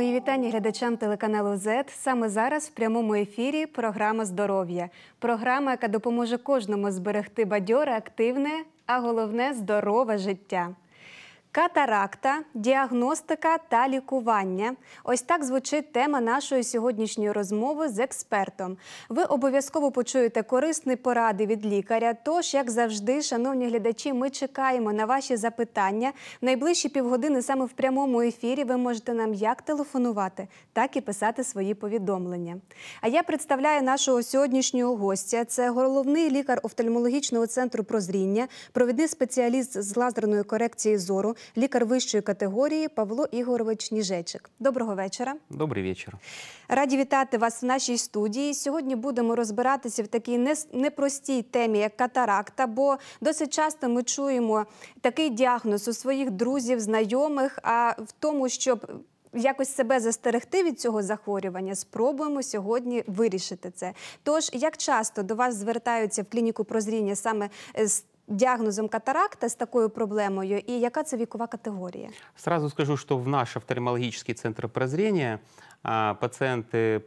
Мої вітання глядачам телеканалу Z. Саме зараз в прямому ефірі програма здоров'я. Програма, яка допоможе кожному зберегти бадьоре, активне, а головне здорове життя. Катаракта, діагностика та лікування ось так звучить тема нашої сьогоднішньої розмови з експертом. Ви обов'язково почуєте корисні поради від лікаря. Тож, як завжди, шановні глядачі, ми чекаємо на ваші запитання. найближчі півгодини саме в прямому ефірі ви можете нам як телефонувати, так і писати свої повідомлення. А я представляю нашого сьогоднішнього гостя. Це головний лікар офтальмологічного центру прозріння, провідний спеціаліст з лазерної корекції зору лікар вищої категорії Павло Ігорович Ніжечик. Доброго вечора. Добрий вечір. Раді вітати вас в нашій студії. Сьогодні будемо розбиратися в такій непростій темі, як катаракта, бо досить часто ми чуємо такий діагноз у своїх друзів, знайомих, а в тому, щоб Якось себе застерегти від цього захворювання, спробуємо сьогодні вирішити це. Тож, як часто до вас звертаються в клініку прозріння саме е, з диагнозом катаракта с такой проблемой и яка це вікова категория? Сразу скажу, что в наш офтальмологический центр прозрения пациенты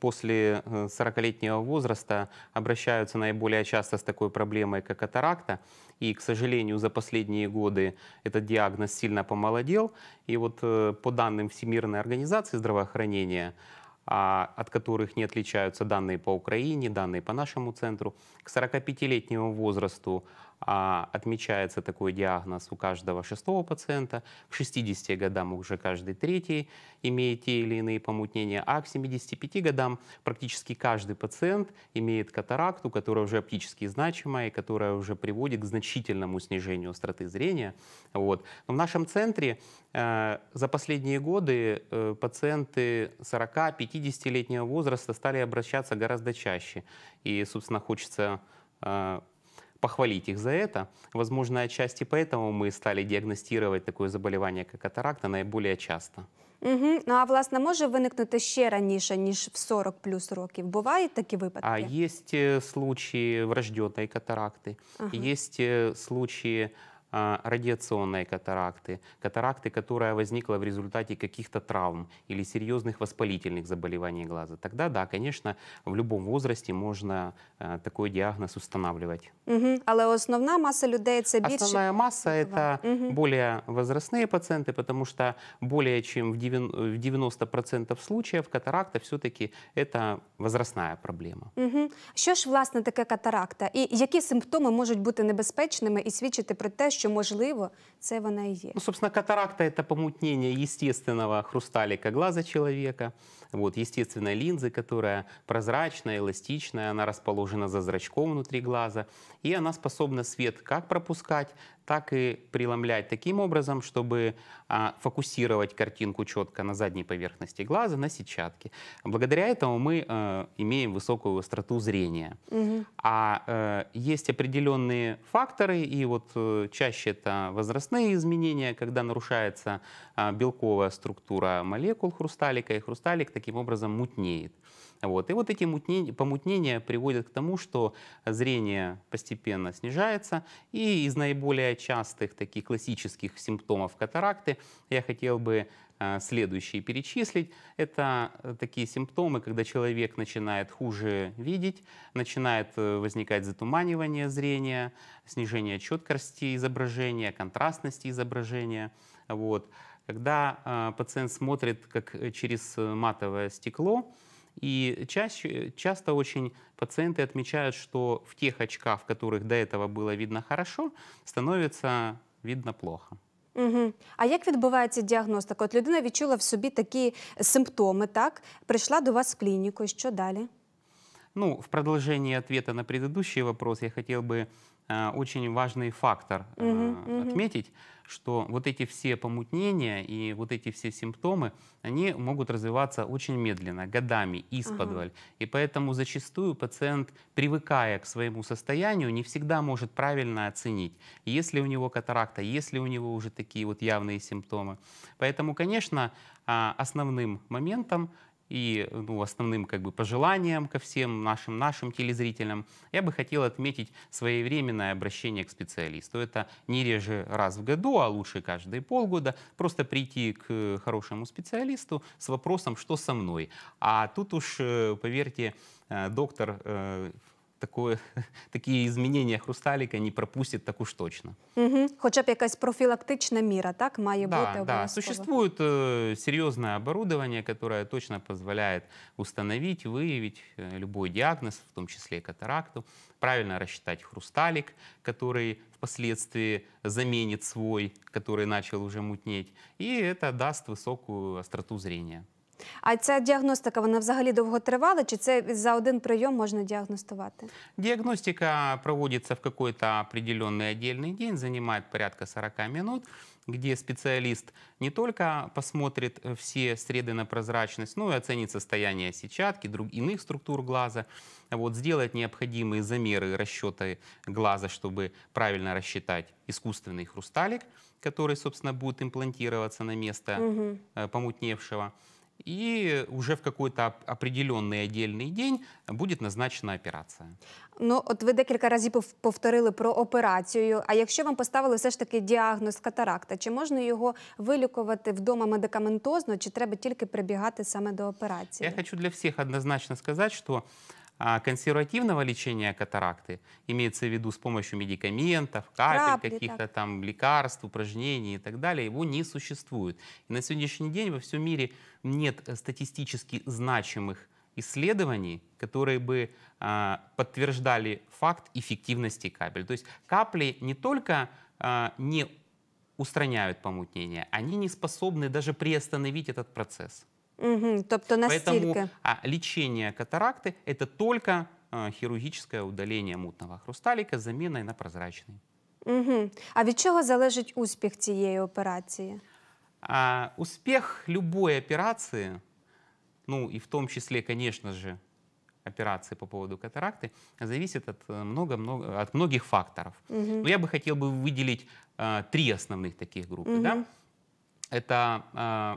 после 40-летнего э, возраста обращаются наиболее часто с такой проблемой, как катаракта. И, к сожалению, за последние годы этот диагноз сильно помолодел. И вот э, по данным Всемирной организации здравоохранения, А, от которых не отличаются данные по Украине, данные по нашему центру, к 45-летнему возрасту а отмечается такой диагноз у каждого шестого пациента. К 60 годам уже каждый третий имеет те или иные помутнения, а к 75 годам практически каждый пациент имеет катаракту, которая уже оптически значимая, и которая уже приводит к значительному снижению остроты зрения. Вот. Но в нашем центре э, за последние годы э, пациенты 40-50-летнего возраста стали обращаться гораздо чаще. И, собственно, хочется э, похвалить их за это. Возможно, отчасти поэтому мы стали диагностировать такое заболевание, как катаракта, наиболее часто. Угу. Ну а власне може виникнути ще раніше, ніж в 40 плюс років. Бувають такі випадки? А есть случаи врожденной катаракты, ага. есть случаи радиационные катаракты, катаракты, которая возникла в результате каких-то травм или серьезных воспалительных заболеваний глаза. Тогда, да, конечно, в любом возрасте можно э, такой диагноз устанавливать. Угу. Але основна масса людей це більше... Основная масса – это угу. более возрастные пациенты, потому что более чем в 90% случаев катаракта все-таки это возрастная проблема. Угу. Що ж, власне, таке катаракта? І які симптоми можуть бути небезпечними і свідчити про те, що що можливо, це вона і є. Ну, собственно, катаракта – это помутнение естественного хрусталика глаза человека – вот естественная линза, которая прозрачная, эластичная, она расположена за зрачком внутри глаза, и она способна свет как пропускать, так и преломлять таким образом, чтобы а, фокусировать картинку четко на задней поверхности глаза, на сетчатке. Благодаря этому мы э, имеем высокую остроту зрения. Угу. А э, есть определенные факторы, и вот э, чаще это возрастные изменения, когда нарушается э, белковая структура молекул хрусталика, и хрусталик таким таким образом мутнеет. Вот. И вот эти мутнения, помутнения приводят к тому, что зрение постепенно снижается. И из наиболее частых таких классических симптомов катаракты я хотел бы э, следующие перечислить. Это э, такие симптомы, когда человек начинает хуже видеть, начинает э, возникать затуманивание зрения, снижение четкости изображения, контрастности изображения. Вот. когда пациент смотрит как э, через э, матовое стекло, и чаще, часто очень пациенты отмечают, что в тех очках, в которых до этого было видно хорошо, становится видно плохо. Угу. А як відбувається діагностика? От людина відчула в собі такі симптоми, так? Прийшла до вас в клініку, що далі? Ну, в продовження ответа на предыдущий вопрос я хотів би. Э, очень важный фактор угу, угу. отметить, что вот эти все помутнения и вот эти все симптомы, они могут развиваться очень медленно, годами, исподволь. Ага. И поэтому зачастую пациент, привыкая к своему состоянию, не всегда может правильно оценить, есть ли у него катаракта, есть ли у него уже такие вот явные симптомы. Поэтому, конечно, а, основным моментом и ну, основным как бы, пожеланием ко всем нашим, нашим телезрителям, я бы хотел отметить своевременное обращение к специалисту. Это не реже раз в году, а лучше каждые полгода, просто прийти к хорошему специалисту с вопросом, что со мной. А тут уж, э, поверьте, э, доктор э, такое, такі змінення хрусталіка не пропустять так уж точно. Угу. Хоча б якась профілактична міра, так, має да, бути Да. Существует э, серьезное оборудование, которое точно позволяет установить, выявить э, любой диагноз, в том числе катаракту, правильно рассчитать хрусталик, который впоследствии заменит свой, который начал уже мутнеть, и это даст высокую остроту зрения. А ця діагностика вона взагалі довго тривала? Чи це за один прийом можна діагностувати? Диагностика проводится в какой-то определенный отдельный день, занимает порядка 40 минут где специалист не только посмотрит э, все среды на прозрачность, но и оценит состояние сетчатки, друг, иных структур глаза, вот, сделает необходимые замеры расчеты глаза, чтобы правильно рассчитать искусственный хрусталик, который, собственно, будет имплантироваться на место угу. помутневшего. и уже в какой-то определенный отдельный день будет назначена операція. Ну, от ви декілька разів повторили про операцію. А якщо вам поставили все ж таки діагноз катаракта, чи можна його вилікувати вдома медикаментозно, чи треба тільки прибігати саме до операції? Я хочу для всіх однозначно сказати, що а консервативного лечения катаракты, имеется в виду с помощью медикаментов, капель, каких-то там лекарств, упражнений и так далее, его не существует. И на сегодняшний день во всем мире нет э, статистически значимых исследований, которые бы э, подтверждали факт эффективности капель. То есть капли не только э, не устраняют помутнение, они не способны даже приостановить этот процесс. Угу, тобто настільки. Поэтому, а лечение катаракты – это только а, хірургічне удалення мутного хрусталика заменой на прозрачный. Угу. А от чего залежить успіх цієї операции? А, успех любой операции, ну и в том числе, конечно же, операции по поводу катаракты, зависит от, много, много, от многих факторов. Угу. Ну, Но я бы хотел бы выделить а, три основных таких группы. Угу. Да? Это а,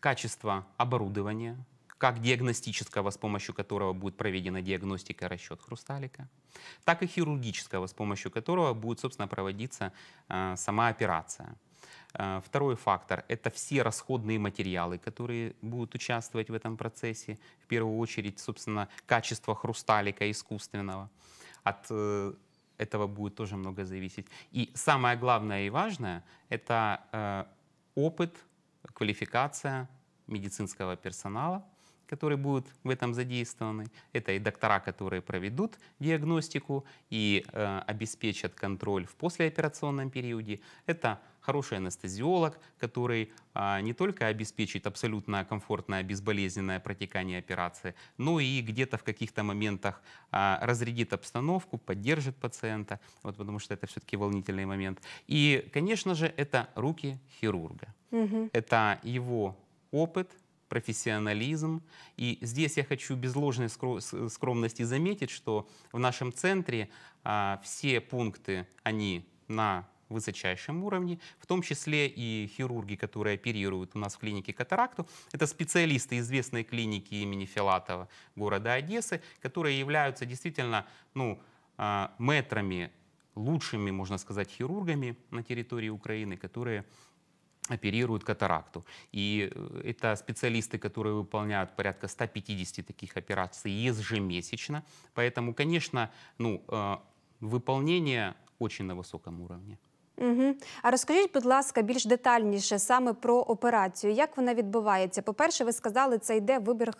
качество оборудования, как диагностического, с помощью которого будет проведена диагностика и расчет хрусталика, так и хирургического, с помощью которого будет, собственно, проводиться э, сама операция. Э, второй фактор – это все расходные материалы, которые будут участвовать в этом процессе. В первую очередь, собственно, качество хрусталика искусственного. От э, этого будет тоже много зависеть. И самое главное и важное – это э, опыт – квалификация медицинского персонала, который будет в этом задействованы. Это и доктора, которые проведут диагностику и э, обеспечат контроль в послеоперационном периоде. Это хороший анестезиолог, который а, не только обеспечит абсолютно комфортное, безболезненное протекание операции, но и где-то в каких-то моментах а, разрядит обстановку, поддержит пациента, вот потому что это все-таки волнительный момент. И, конечно же, это руки хирурга. Угу. Это его опыт, профессионализм. И здесь я хочу без ложной скромности заметить, что в нашем центре а, все пункты, они на высочайшем уровне, в том числе и хирурги, которые оперируют у нас в клинике катаракту. Это специалисты известной клиники имени Филатова города Одессы, которые являются действительно ну, а, метрами, лучшими, можно сказать, хирургами на территории Украины, которые оперируют катаракту. И э, это специалисты, которые выполняют порядка 150 таких операций ежемесячно. Поэтому, конечно, ну, а, выполнение очень на высоком уровне. Угу. А розкажіть, будь ласка, більш детальніше саме про операцію. Як вона відбувається? По-перше, ви сказали, це йде вибір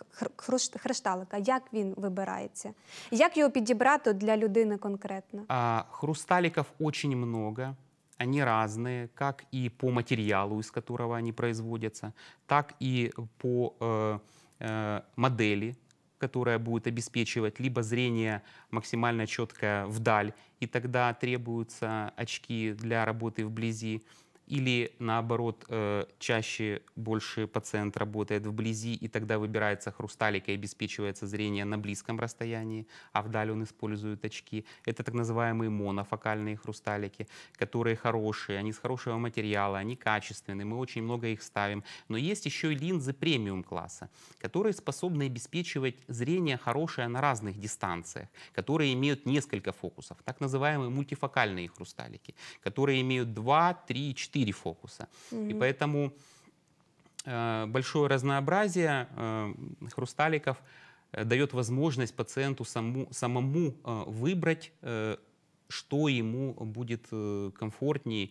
хрусталика. Як він вибирається? Як його підібрати для людини конкретно? А, хрусталиків дуже багато. Они разные, как и по материалу, из которого они производятся, так и по э, э, модели которая будет обеспечивать либо зрение максимально четкое вдаль, и тогда требуются очки для работы вблизи, или наоборот э, чаще больше пациент работает вблизи, и тогда выбирается хрусталик и обеспечивается зрение на близком расстоянии, а вдали он использует очки. Это так называемые монофокальные хрусталики, которые хорошие, они с хорошего материала, они качественные, мы очень много их ставим. Но есть еще и линзы премиум класса, которые способны обеспечивать зрение хорошее на разных дистанциях, которые имеют несколько фокусов, так называемые мультифокальные хрусталики, которые имеют 2, 3, 4 4 фокуса. Mm-hmm. И поэтому э, большое разнообразие э, хрусталиков э, дает возможность пациенту саму, самому э, выбрать, э, что ему будет э, комфортнее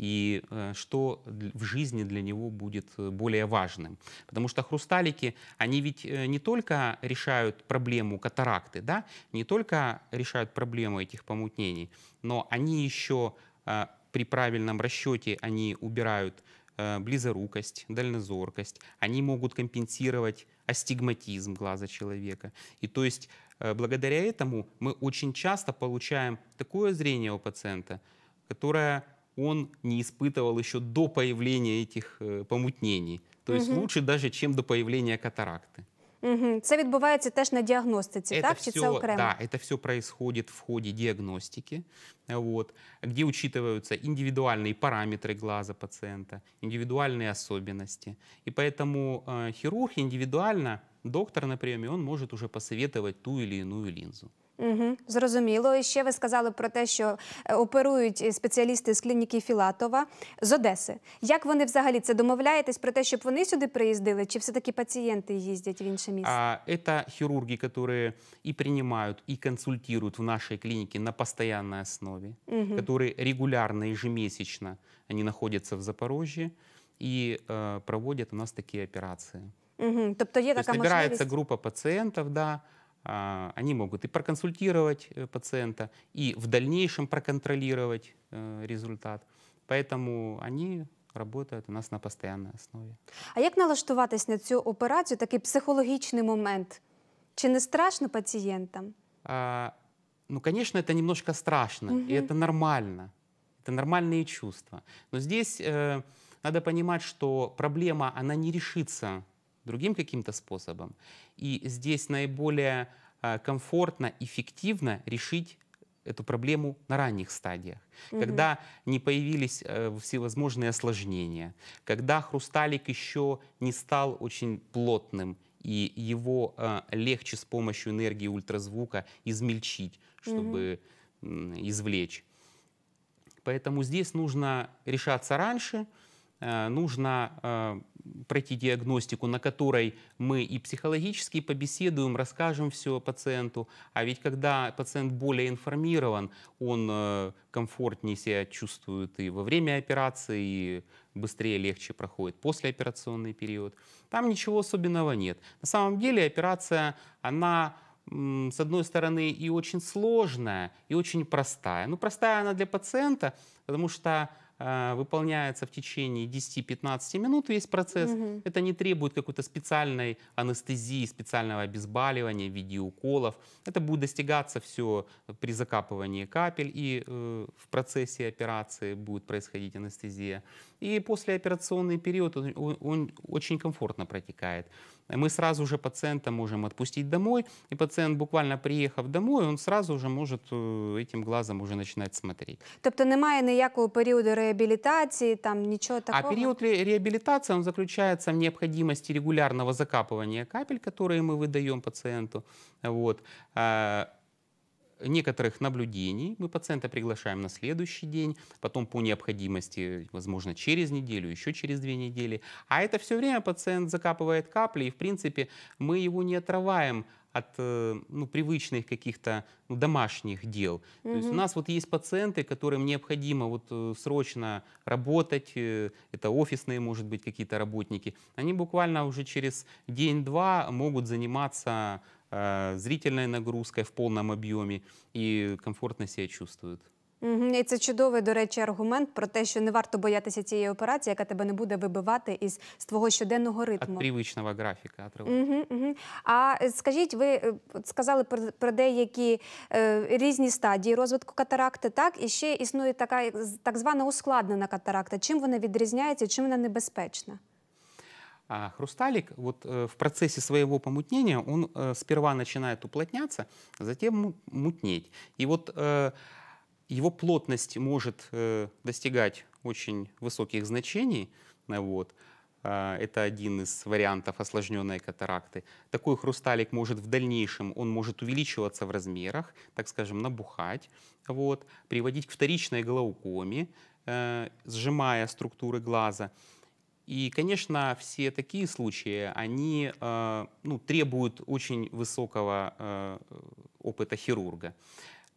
и э, что в жизни для него будет э, более важным. Потому что хрусталики, они ведь э, не только решают проблему катаракты, да, не только решают проблему этих помутнений, но они еще э, при правильном расчете они убирают э, близорукость, дальнозоркость, они могут компенсировать астигматизм глаза человека. И то есть э, благодаря этому мы очень часто получаем такое зрение у пациента, которое он не испытывал еще до появления этих э, помутнений. То угу. есть лучше даже, чем до появления катаракты. Угу. Це відбувається теж на діагностиці, это так? Все, Чи це окремо? Да, это все происходит в ходе диагностики, вот, где учитываются индивидуальные параметры глаза пациента, индивидуальные особенности. И поэтому э, хирург индивидуально доктор на прийомі він може вже посоветувати ту чи іншу лінзу. Угу, Зрозуміло. І ще ви сказали про те, що е, оперують е, спеціалісти з клініки Філатова з Одеси. Як вони взагалі це домовляєтесь про те, щоб вони сюди приїздили, чи все-таки пацієнти їздять в інше місце? А це хірурги, які і приймають, і консультують в нашій клініці на постійній основі, які угу. регулярно, ежемісячно вони знаходяться в Запорожжі і э, проводять у нас такі операції. Угу. Тобто є така тобто, Набирається група пацієнтів, да, а, они могут и проконсультировать э, пациента, и в дальнейшем проконтролировать э, результат. Поэтому они Работають у нас на постійній основі. А як налаштуватись на цю операцію, такий психологічний момент? Чи не страшно пацієнтам? А, ну, звісно, це немножко страшно, угу. і це нормально. Це нормальні чувства. Но здесь э, надо понимать, что проблема, она не решится другим каким-то способом. И здесь наиболее а, комфортно, эффективно решить эту проблему на ранних стадиях, угу. когда не появились э, всевозможные осложнения, когда хрусталик еще не стал очень плотным, и его э, легче с помощью энергии ультразвука измельчить, чтобы угу. извлечь. Поэтому здесь нужно решаться раньше, Э, нужно э, пройти диагностику, на которой мы и психологически побеседуем, расскажем все пациенту. А ведь когда пациент более информирован, он э, комфортнее себя чувствует и во время операции, и быстрее, легче проходит послеоперационный период. Там ничего особенного нет. На самом деле операция, она с одной стороны, и очень сложная, и очень простая. Ну, простая она для пациента, потому что а, выполняется в течение 10-15 минут весь процесс. Угу. Это не требует какой-то специальной анестезии, специального обезболивания в виде уколов. Это будет достигаться все при закапывании капель и э, в процессе операции будет происходить анестезия. И послеоперационный период он, он очень комфортно протекает. Мы сразу же пациента можем отпустить домой, и пациент, буквально приехав домой, он сразу же может э, этим глазом уже начинать смотреть. То Тобто немає ніякого периода реабилитации там ничего а такого? А период реабилитации, он заключается в необходимости регулярного закапывания капель, которые мы выдаем пациенту. Вот. Э, некоторых наблюдений. Мы пациента приглашаем на следующий день, потом по необходимости, возможно, через неделю, еще через две недели. А это все время пациент закапывает капли, и, в принципе, мы его не отрываем от э, ну, привычных каких-то ну, домашних дел. mm То есть у нас вот есть пациенты, которым необходимо вот э, срочно работать, э, это офисные, может быть, какие-то работники. Они буквально уже через день-два могут заниматься Э, зрительной нагрузкой в полном объеме и комфортно себя чувствует. І це чудовий, до речі, аргумент про те, що не варто боятися цієї операції, яка тебе не буде вибивати із твого щоденного ритму. Від привичного графіка. Угу, угу. А е, скажіть, ви е, сказали про, про деякі е, різні стадії розвитку катаракти, так? І ще існує така так звана ускладнена катаракта. Чим вона відрізняється, чим вона небезпечна? А хрусталик вот э, в процессе своего помутнения, он э, сперва начинает уплотняться, затем мутнеть. И вот э, его плотность может достигать очень высоких значений. Вот. А, это один из вариантов осложненной катаракты. Такой хрусталик может в дальнейшем, он может увеличиваться в размерах, так скажем, набухать, вот, приводить к вторичной глаукоме, сжимая структуры глаза. И, конечно, все такие случаи, они э, ну, требуют очень высокого э, опыта хирурга.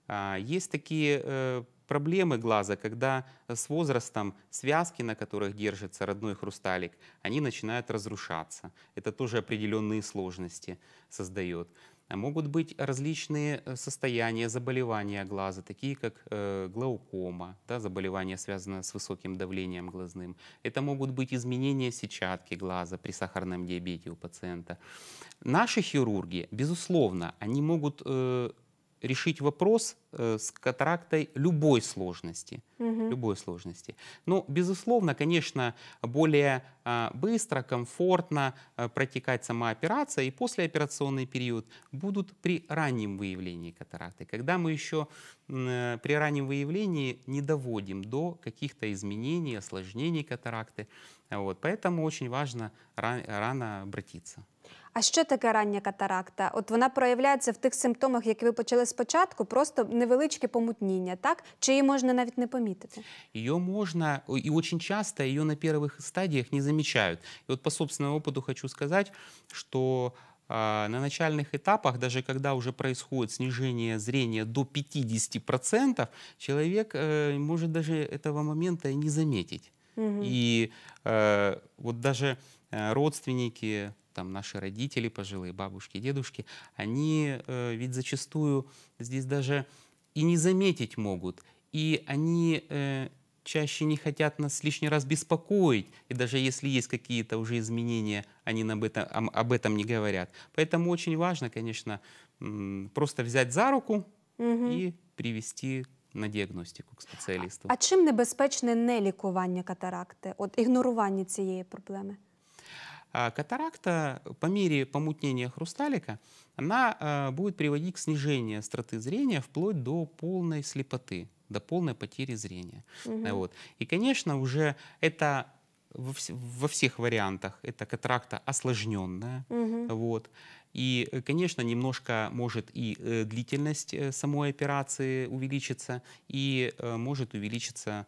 А, есть такие э, проблемы глаза, когда с возрастом связки, на которых держится родной хрусталик, они начинают разрушаться. Это тоже определенные сложности создает. А могут быть различные э, состояния, заболевания глаза, такие как э, глаукома, да, заболевание связано с высоким давлением глазным. Это могут быть изменения сетчатки глаза при сахарном диабете у пациента. Наши хирурги, безусловно, они могут э, решить вопрос э, с катарактой любой сложности. Угу. Любой сложности. Но, ну, безусловно, конечно, более э, быстро, комфортно э, протекать сама операция и послеоперационный период будут при раннем выявлении катаракты, когда мы еще э, при раннем выявлении не доводим до каких-то изменений, осложнений катаракты. Вот. Поэтому очень важно ран, рано обратиться. А що таке рання катаракта? От вона проявляється в тих симптомах, які ви почали спочатку, просто невеличке помутніння, так? Чи її можна навіть не помітити? Ее можно, и очень часто ее на первых стадиях не замечают. И вот по собственному опыту хочу сказать, что а, на начальных этапах, даже когда уже происходит снижение зрения до 50%, человек э, может даже этого момента и не заметить. Угу. И э, вот даже э, родственники, там наши родители, пожилые бабушки, дедушки, они э, ведь зачастую здесь даже и не заметить могут, и они э, чаще не хотят нас лишний раз беспокоить, и даже если есть какие-то уже изменения, они об этом, об этом не говорят. Поэтому очень важно, конечно, просто взять за руку угу. и привести на диагностику к специалисту. А чим небезпечне не лікування катаракти, от игнорування цієї проблеми? А, катаракта по мере помутнения хрусталика она а, будет приводить к снижению остроты зрения вплоть до полной слепоты, до полной потери зрения. Угу. Вот. И, конечно, уже это во, всех вариантах это катаракта осложненная. Угу. Вот. И, э, конечно, немножко может и э, длительность э, самой операции увеличиться, и может увеличиться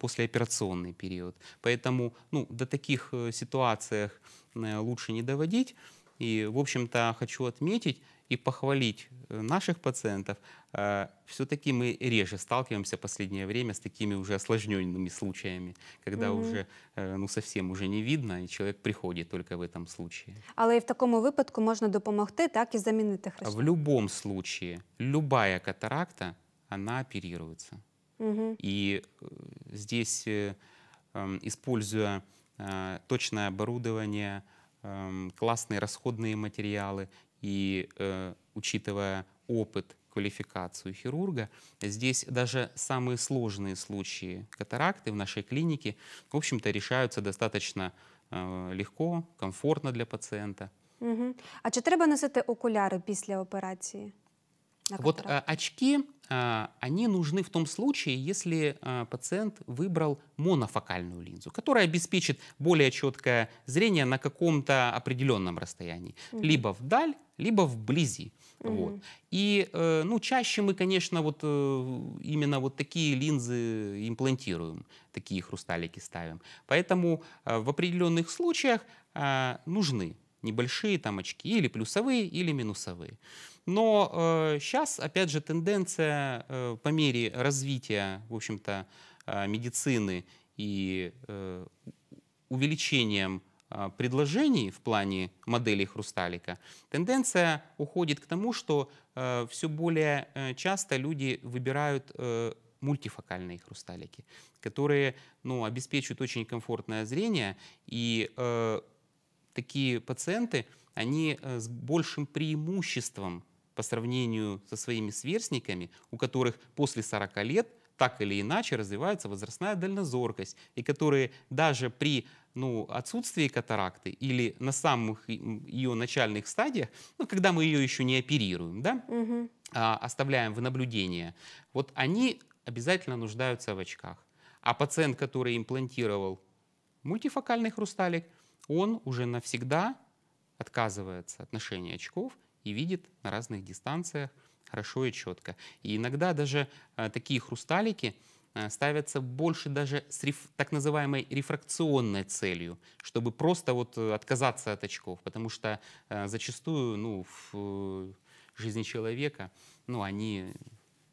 послеоперационный период. Поэтому ну, до таких ситуациях лучше не доводить. И, в общем-то, хочу отметить, и похвалить э, наших пациентов, э, все-таки мы реже сталкиваемся в последнее время с такими уже осложненными случаями, когда угу. уже э, ну, совсем уже не видно, и человек приходит только в этом случае. Але и в такому випадку можна допомогти, так і замінити хрещення? А в любом случае, любая катаракта, она оперируется. Угу. И здесь, эм, используя точное оборудование, эм, классные расходные материалы, и э, учитывая опыт, квалификацию хирурга, здесь даже самые сложные случаи катаракты в нашей клинике, в общем-то, решаются достаточно э, легко, комфортно для пациента. Угу. А чи треба носити окуляри після операції? А вот э, очки, э, они нужны в том случае, если э, пациент выбрал монофокальную линзу, которая обеспечит более четкое зрение на каком-то определенном расстоянии, mm-hmm. либо вдаль, либо вблизи. Mm-hmm. И э, ну, чаще мы, конечно, вот э, именно вот такие линзы имплантируем, такие хрусталики ставим. Поэтому э, в определенных случаях э, нужны небольшие там очки, или плюсовые, или минусовые. mm но э, сейчас, опять же, тенденция э, по мере развития, в общем-то, э, медицины и э, увеличением э, предложений в плане моделей хрусталика, тенденция уходит к тому, что э, все более э, часто люди выбирают э, мультифокальные хрусталики, которые ну, обеспечивают очень комфортное зрение, и э, такие пациенты, они э, с большим преимуществом по сравнению со своими сверстниками, у которых после 40 лет так или иначе развивается возрастная дальнозоркость, и которые даже при ну, отсутствии катаракты или на самых ее начальных стадиях, ну, когда мы ее еще не оперируем, да, угу. а, оставляем в наблюдение, вот они обязательно нуждаются в очках. А пациент, который имплантировал мультифокальный хрусталик, он уже навсегда отказывается от ношения очков – и видит на разных дистанциях хорошо и четко. И иногда даже э, такие хрусталики э, ставятся больше даже с реф, так называемой рефракционной целью, чтобы просто вот э, отказаться от очков, потому что э, зачастую ну, в э, жизни человека ну, они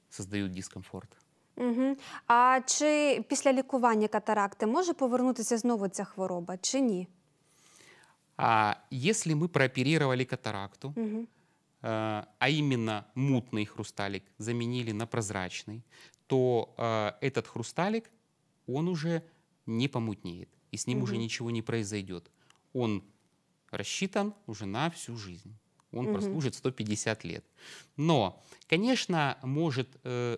создают дискомфорт. Угу. А чи після лікування катаракти може повернутися знову ця хвороба, чи ні? А если мы прооперировали катаракту, угу. Э, а именно мутный хрусталик заменили на прозрачный, то э, этот хрусталик, он уже не помутнеет, и с ним угу. уже ничего не произойдет. Он рассчитан уже на всю жизнь. Он угу. прослужит 150 лет. Но, конечно, может э,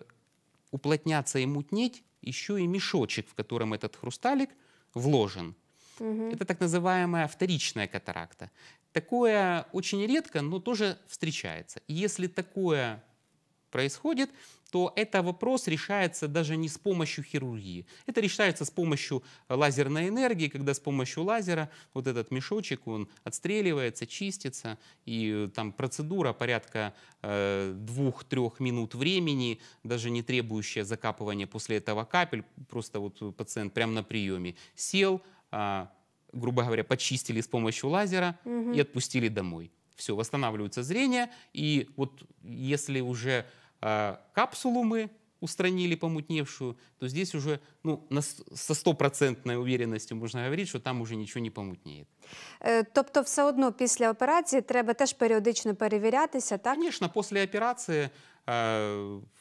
уплотняться и мутнеть еще и мешочек, в котором этот хрусталик вложен. Угу. Это так называемая вторичная катаракта. Такое очень редко, но тоже встречается. И если такое происходит, то это вопрос решается даже не с помощью хирургии. Это решается с помощью э, лазерной энергии, когда с помощью лазера вот этот мешочек, он отстреливается, чистится, и э, там процедура порядка э, двух-трех минут времени, даже не требующая закапывания после этого капель, просто вот э, пациент прямо на приеме сел, э, грубо говоря, почистили с помощью лазера угу. и отпустили домой. Все, восстанавливается зрение. И вот если уже э, капсулу мы устранили помутневшую, то здесь уже ну, на, со стопроцентною уверенностью можна говорити, що там уже нічого не помутніє. Э, тобто, все одно після операції треба теж періодично перевірятися, так? Звісно, після операції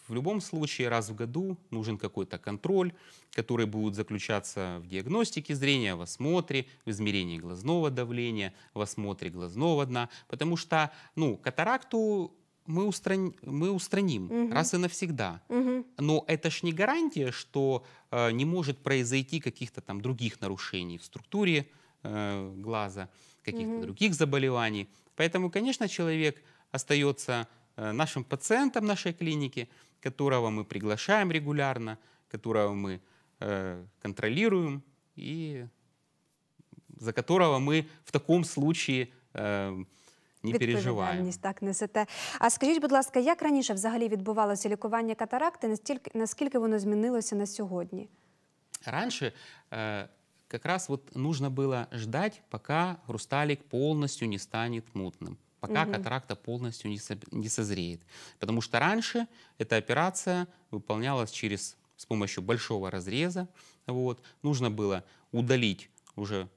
В любом случае раз в году нужен какой-то контроль, который будет заключаться в диагностике зрения, в осмотре, в измерении глазного давления, в осмотре глазного дна, потому что ну, катаракту мы, устрани... мы устраним угу. раз и навсегда. Угу. Но это ж не гарантия, что э, не может произойти каких-то там других нарушений в структуре э, глаза, каких-то угу. других заболеваний. Поэтому, конечно, человек остается э, нашим пациентам нашей клиники – которого мы приглашаем регулярно, которого мы э, контролируем и за которого мы в такому случае э, не переживаємо. так несете. А скажіть, будь ласка, як раніше взагалі відбувалося лікування катаракти, настільки наскільки воно змінилося на сьогодні? Раньше э, как раз вот нужно было ждать, пока хрусталик полностью не станет мутным. пока угу. катаракта полностью не, со, не созреет. Потому что раньше эта операция выполнялась через, с помощью большого разреза. Вот. Нужно было удалить уже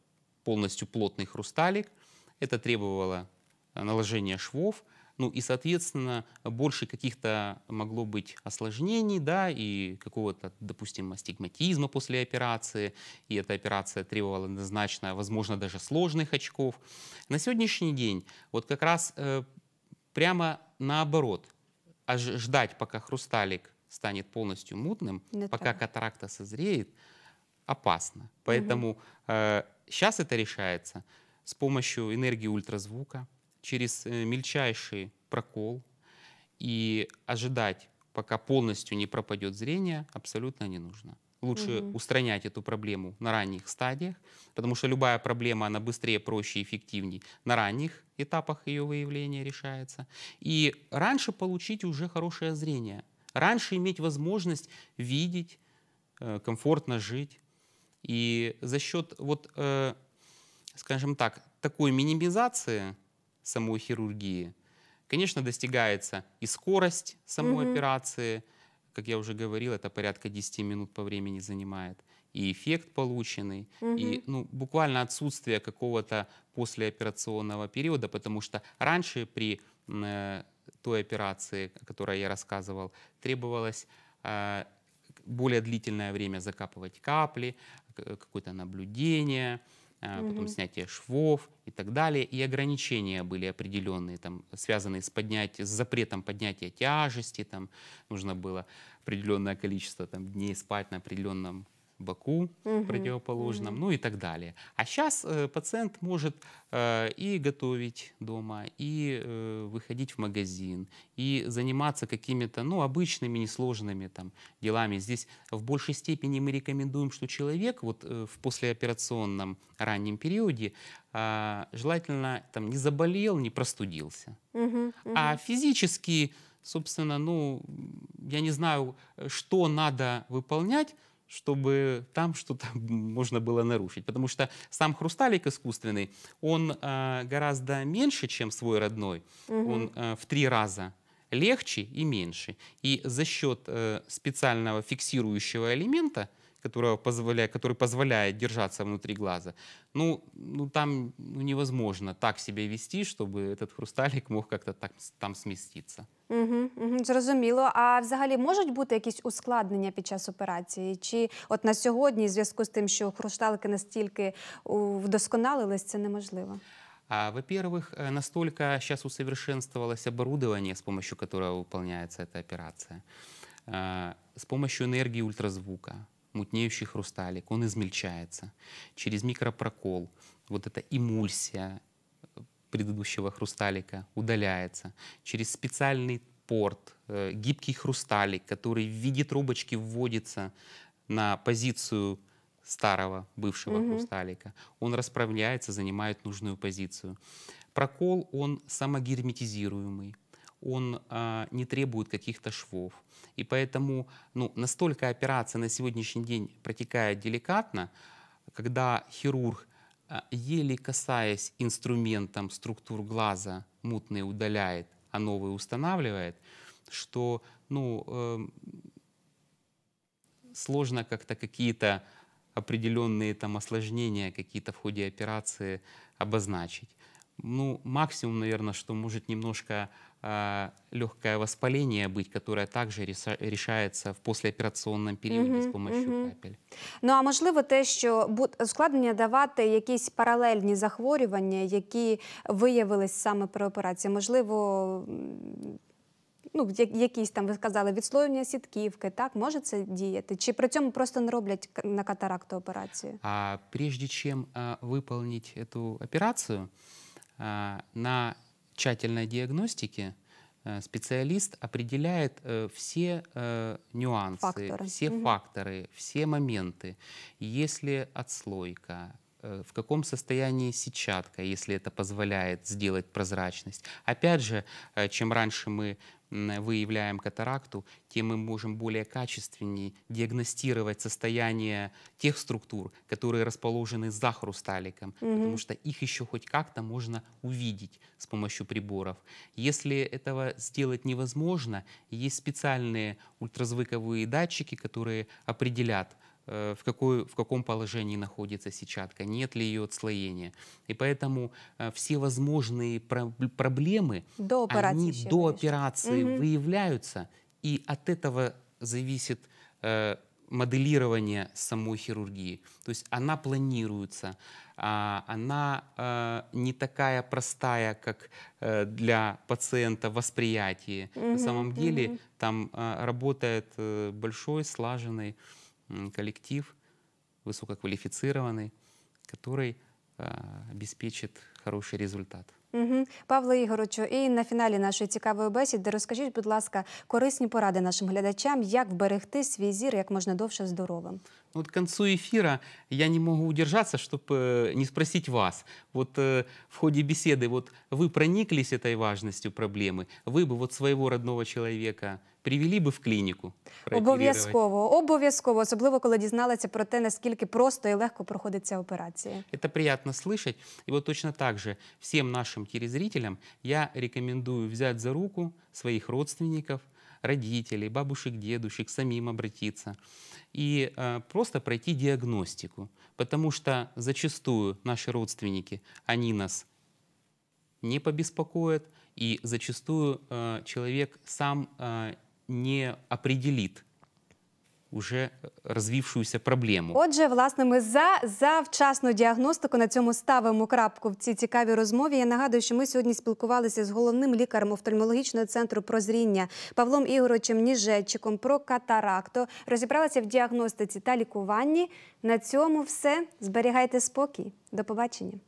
полностью плотный хрусталик. Это требовало э, наложения швов, ну и, соответственно, больше каких-то могло быть осложнений, да, и какого-то, допустим, астигматизма после операции, и эта операция требовала однозначно, возможно, даже сложных очков. На сегодняшний день вот как раз э, прямо наоборот, ждать, пока хрусталик станет полностью мутным, ну да пока так. катаракта созреет, опасно. Поэтому угу. э, сейчас это решается с помощью энергии ультразвука, через э, мельчайший прокол и ожидать, пока полностью не пропадет зрение, абсолютно не нужно. Лучше угу. устранять эту проблему на ранних стадиях, потому что любая проблема, она быстрее, проще, эффективнее на ранних этапах ее выявления решается. И раньше получить уже хорошее зрение, раньше иметь возможность видеть, э, комфортно жить. И за счет вот, э, скажем так, такой минимизации самой хирургии. Конечно, достигается и скорость самой mm-hmm. операции, как я уже говорил, это порядка 10 минут по времени занимает, и эффект полученный, mm-hmm. и ну, буквально отсутствие какого-то послеоперационного периода, потому что раньше при э, той операции, о которой я рассказывал, требовалось э, более длительное время закапывать капли, э, какое-то наблюдение, угу. потом снятие швов и так далее. И ограничения были определенные, там, связанные с, поднятием, с запретом поднятия тяжести. Там нужно было определенное количество там, дней спать на определенном боку угу, противоположном, угу. ну и так далее. А сейчас э, пациент может э, и готовить дома, и э, выходить в магазин, и заниматься какими-то ну, обычными, несложными там, делами. Здесь в большей степени мы рекомендуем, что человек вот, э, в послеоперационном раннем периоде э, желательно там, не заболел, не простудился. Угу, угу. А физически, собственно, ну, я не знаю, э, что надо выполнять, чтобы там что-то можно было нарушить. Потому что сам хрусталик искусственный, он э, гораздо меньше, чем свой родной. Угу. Он э, в три раза легче и меньше. И за счет э, специального фиксирующего элемента – которая позволяет, который позволяет держаться внутри глаза, ну, ну там ну, невозможно так себя вести, чтобы этот хрусталик мог как-то так там сміститися. Угу, угу, Зрозуміло. А взагалі можуть бути якісь ускладнення під час операції? Чи от на сьогодні, в зв'язку з тим, що хрусталики настільки вдосконалились, це неможливо? во-первых, е, настолько сейчас усовершенствовалось оборудование, с помощью которого выполняется эта операция, а, э, с помощью энергии ультразвука. мутнеющий хрусталик, он измельчается через микропрокол. Вот эта эмульсия э, предыдущего хрусталика удаляется через специальный порт, э, гибкий хрусталик, который в виде трубочки вводится на позицию старого бывшего mm-hmm. хрусталика. Он расправляется, занимает нужную позицию. Прокол, он самогерметизируемый он а, не требует каких-то швов. И поэтому ну, настолько операция на сегодняшний день протекает деликатно, когда хирург, а, еле касаясь инструментом структур глаза, мутные удаляет, а новые устанавливает, что ну, э, сложно как-то какие-то определенные там осложнения какие-то в ходе операции обозначить. Ну, максимум, наверное, что может немножко легкое воспаление быть, которое також рішається в післяопераційному періоді угу, з помощью угу. капель. Ну а можливо, те, що ускладнення давати якісь паралельні захворювання, які виявились саме при операції, можливо, ну якісь там ви сказали відслоєння сітківки, так може це діяти? Чи при цьому просто не роблять на катаракту операцію? А прежде чим а, выполнить цю операцію а, на тщательной диагностики э, специалист определяет э, все э, нюансы, факторы. все угу. факторы, все моменты. Если отслойка, в каком состоянии сетчатка, если это позволяет сделать прозрачность. Опять же, чем раньше мы выявляем катаракту, тем мы можем более качественнее диагностировать состояние тех структур, которые расположены за хрусталиком, угу. потому что их еще хоть как-то можно увидеть с помощью приборов. Если этого сделать невозможно, есть специальные ультразвуковые датчики, которые определят, Э, в, какой, в каком положении находится сетчатка, нет ли ее отслоения. И поэтому э, все возможные про проблемы, до операции, они до операции угу. выявляются, и от этого зависит э, моделирование самой хирургии. То есть она планируется, э, она э, не такая простая, как э, для пациента восприятие. Угу, На самом деле угу. там э, работает э, большой, слаженный коллектив высококвалифицированный, который обеспечит хороший результат. Угу. Павло Ігорочу, і на фіналі нашої цікавої бесіди розкажіть, будь ласка, корисні поради нашим глядачам, як вберегти свій зір як можна довше здоровим. Вот ну, к концу эфира я не могу удержаться, чтобы е, не спросить вас. Вот е, в ходе беседы вот вы прониклись этой важностью проблемы, вы бы вот своего родного человека привели бы в клинику. Обов'язково, обов'язково, особливо коли дізналися про те, наскільки просто и легко проходит эта операция. Это приятно слышать. и вот точно так же всім нашим телезрителям я рекомендую взять за руку своих родственников, родителей, бабушек, дедушек, самим обратиться и э, просто пройти диагностику, потому что зачастую наши родственники, они нас не побеспокоят, и зачастую э, человек сам э, не определит уже розвівшуюся проблему. Отже, власне, ми за за вчасну діагностику на цьому ставимо крапку в цій цікавій розмові. Я нагадую, що ми сьогодні спілкувалися з головним лікарем офтальмологічного центру прозріння Павлом Ігоровичем Ніжеччиком про катаракту. Розібралися в діагностиці та лікуванні. На цьому все зберігайте спокій. До побачення.